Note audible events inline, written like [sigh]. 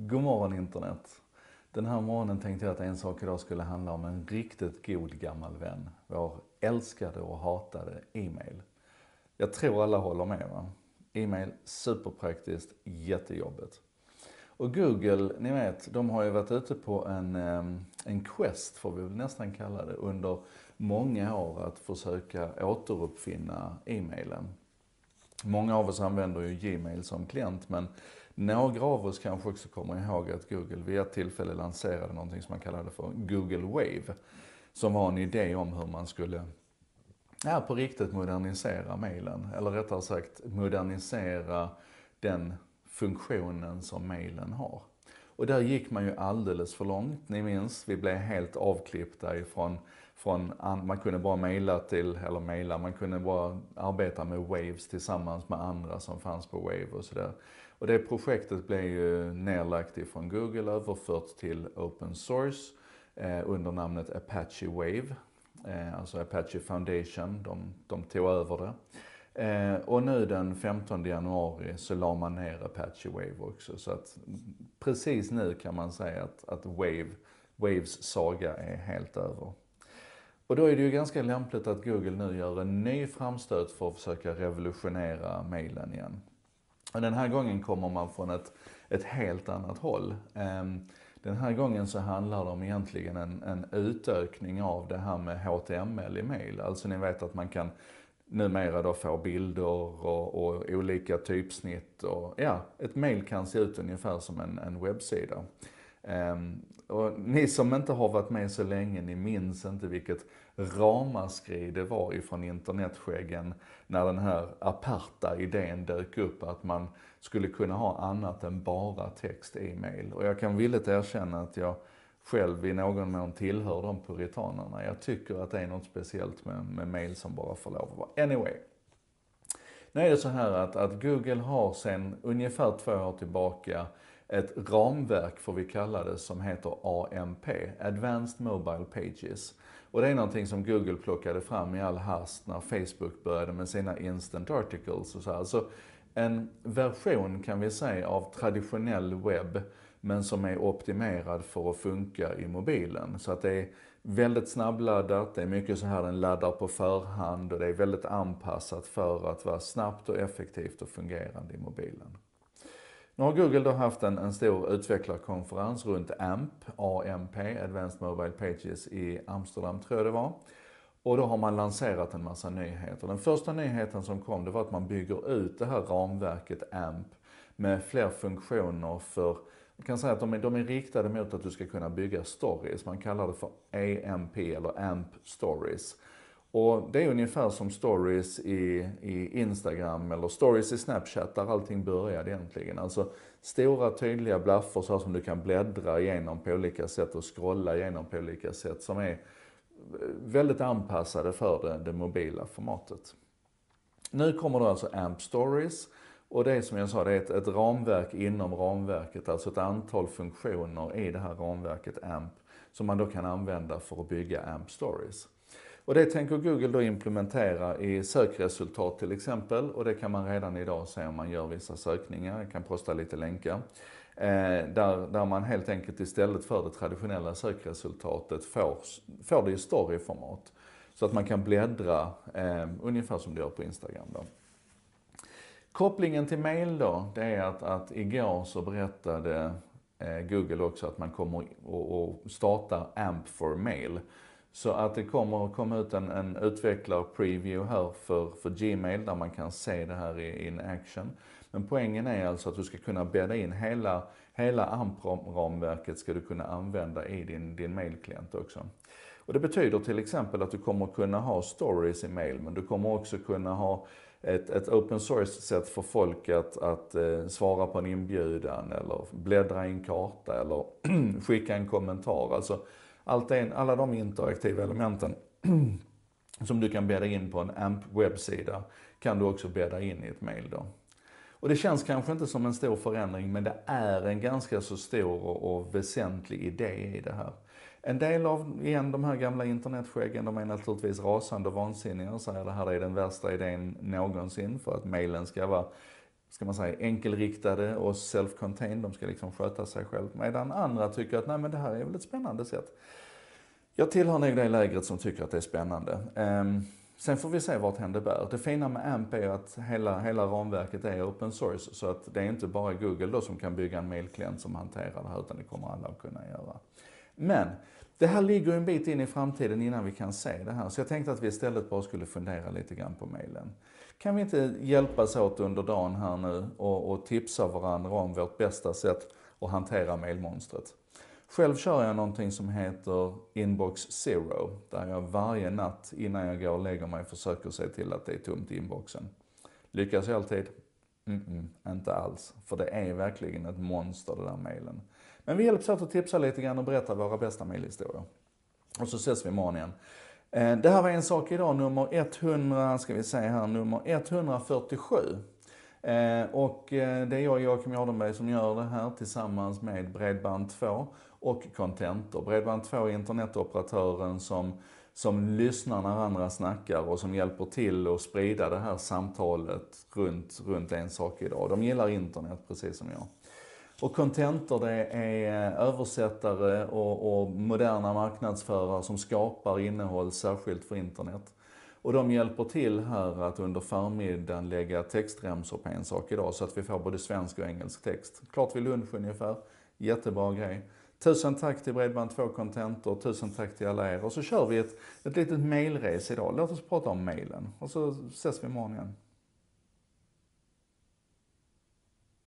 God morgon internet! Den här morgonen tänkte jag att en sak idag skulle handla om en riktigt god gammal vän. Vår älskade och hatade e-mail. Jag tror alla håller med va? E-mail, superpraktiskt, jättejobbigt. Och Google, ni vet, de har ju varit ute på en, ehm, en quest, får vi väl nästan kalla det, under många år att försöka återuppfinna e-mailen. Många av oss använder ju Gmail som klient men några av oss kanske också kommer ihåg att Google vid ett tillfälle lanserade någonting som man kallade för Google Wave. Som var en idé om hur man skulle ja, på riktigt modernisera mailen. Eller rättare sagt modernisera den funktionen som mailen har. Och där gick man ju alldeles för långt. Ni minns, vi blev helt avklippta ifrån från, man kunde bara mejla till, eller mejla, man kunde bara arbeta med Waves tillsammans med andra som fanns på Wave och sådär. Och det projektet blev ju nedlagt ifrån Google, överfört till open source eh, under namnet Apache Wave. Eh, alltså Apache Foundation, de, de tog över det. Eh, och nu den 15 januari så la man ner Apache Wave också. Så att precis nu kan man säga att, att Wave, Waves saga är helt över. Och då är det ju ganska lämpligt att Google nu gör en ny framstöt för att försöka revolutionera mailen igen. Och den här gången kommer man från ett, ett helt annat håll. Ehm, den här gången så handlar det om egentligen en, en utökning av det här med HTML i mail. Alltså ni vet att man kan numera då få bilder och, och olika typsnitt och ja, ett mail kan se ut ungefär som en, en webbsida. Um, och ni som inte har varit med så länge, ni minns inte vilket ramaskri det var ifrån internetskäggen när den här aparta idén dök upp att man skulle kunna ha annat än bara text i mail. Och jag kan villigt erkänna att jag själv i någon mån tillhör de puritanerna. Jag tycker att det är något speciellt med, med mail som bara får lov att vara. Anyway. Nu är det så här att, att Google har sedan ungefär två år tillbaka ett ramverk får vi kalla det som heter AMP, Advanced Mobile Pages. Och det är någonting som Google plockade fram i all hast när Facebook började med sina Instant Articles och så här. Så en version kan vi säga av traditionell webb men som är optimerad för att funka i mobilen. Så att det är väldigt snabbladdat, det är mycket så här den laddar på förhand och det är väldigt anpassat för att vara snabbt och effektivt och fungerande i mobilen. Nu har Google då haft en, en stor utvecklarkonferens runt AMP, AMP, Advanced Mobile Pages i Amsterdam tror jag det var. Och då har man lanserat en massa nyheter. Den första nyheten som kom det var att man bygger ut det här ramverket AMP med fler funktioner för man kan säga att de är, de är riktade mot att du ska kunna bygga stories. Man kallar det för AMP eller AMP stories. Och det är ungefär som stories i, i Instagram eller stories i Snapchat där allting började egentligen. Alltså stora tydliga blaffor så som du kan bläddra igenom på olika sätt och scrolla igenom på olika sätt som är eh, väldigt anpassade för det, det mobila formatet. Nu kommer då alltså AMP Stories och det är som jag sa, det är ett, ett ramverk inom ramverket, alltså ett antal funktioner i det här ramverket AMP som man då kan använda för att bygga AMP Stories. Och det tänker Google då implementera i sökresultat till exempel och det kan man redan idag se om man gör vissa sökningar. Jag kan posta lite länkar. Eh, där, där man helt enkelt istället för det traditionella sökresultatet får, får det i storyformat. Så att man kan bläddra eh, ungefär som du gör på Instagram. Då. Kopplingen till mail då, det är att, att igår så berättade eh, Google också att man kommer att starta AMP for mail. Så att det kommer att komma ut en, en utvecklar-preview här för, för Gmail där man kan se det här in action. Men poängen är alltså att du ska kunna bädda in hela, hela AMP-ramverket ska du kunna använda i din, din mailklient också. Och det betyder till exempel att du kommer kunna ha stories i mail men du kommer också kunna ha ett, ett open source sätt för folk att, att eh, svara på en inbjudan eller bläddra i en karta eller [clears throat] skicka en kommentar. Alltså, allt en, alla de interaktiva elementen [clears throat] som du kan bädda in på en AMP-webbsida kan du också bädda in i ett mail då. Och det känns kanske inte som en stor förändring men det är en ganska så stor och, väsentlig idé i det här. En del av, igen, de här gamla internetskäggen, de är naturligtvis rasande och vansinniga och säger det här är den värsta idén någonsin för att mailen ska vara ska man säga, enkelriktade och self-contained, de ska liksom sköta sig själv. Medan andra tycker att nej men det här är väl ett spännande sätt. Jag tillhör nog det lägret som tycker att det är spännande. Um, sen får vi se vart det bär. Det fina med AMP är att hela, hela ramverket är open source, så att det är inte bara Google då som kan bygga en mailklient som hanterar det här, utan det kommer alla att kunna göra. Men det här ligger en bit in i framtiden innan vi kan se det här, så jag tänkte att vi istället bara skulle fundera lite grann på mailen kan vi inte hjälpas åt under dagen här nu och, och tipsa varandra om vårt bästa sätt att hantera mailmonstret? Själv kör jag någonting som heter Inbox Zero, där jag varje natt innan jag går och lägger mig försöker se till att det är tomt i inboxen. Lyckas jag alltid? Mm, mm inte alls. För det är verkligen ett monster det där mailen. Men vi hjälps åt att tipsa lite grann och berätta våra bästa mailhistorier. Och så ses vi imorgon igen. Eh, det här var En sak idag nummer 100, ska vi säga här, nummer 147. Eh, och eh, det är jag, Joakim Jardenberg, som gör det här tillsammans med Bredband2 och Contentor. Bredband2 är internetoperatören som, som lyssnar när andra snackar och som hjälper till att sprida det här samtalet runt, runt En sak idag. De gillar internet precis som jag. Och kontentor det är eh, översättare och, och, moderna marknadsförare som skapar innehåll särskilt för internet. Och de hjälper till här att under förmiddagen lägga textremsor på en sak idag så att vi får både svensk och engelsk text. Klart vid lunch ungefär. Jättebra grej. Tusen tack till Bredband2 Contentor, tusen tack till alla er. Och så kör vi ett, ett litet mailrace idag. Låt oss prata om mailen. Och så ses vi imorgon igen.